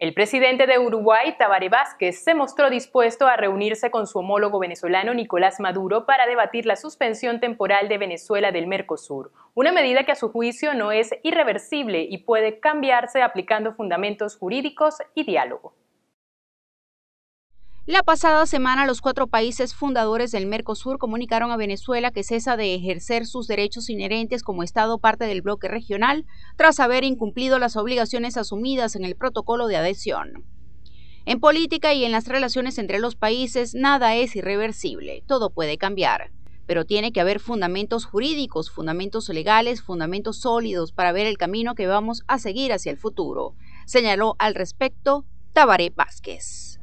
El presidente de Uruguay, Tabaré Vázquez, se mostró dispuesto a reunirse con su homólogo venezolano Nicolás Maduro para debatir la suspensión temporal de Venezuela del Mercosur, una medida que a su juicio no es irreversible y puede cambiarse aplicando fundamentos jurídicos y diálogo. La pasada semana los cuatro países fundadores del Mercosur comunicaron a Venezuela que cesa de ejercer sus derechos inherentes como Estado parte del bloque regional tras haber incumplido las obligaciones asumidas en el protocolo de adhesión. En política y en las relaciones entre los países nada es irreversible, todo puede cambiar, pero tiene que haber fundamentos jurídicos, fundamentos legales, fundamentos sólidos para ver el camino que vamos a seguir hacia el futuro, señaló al respecto Tabaré Vázquez.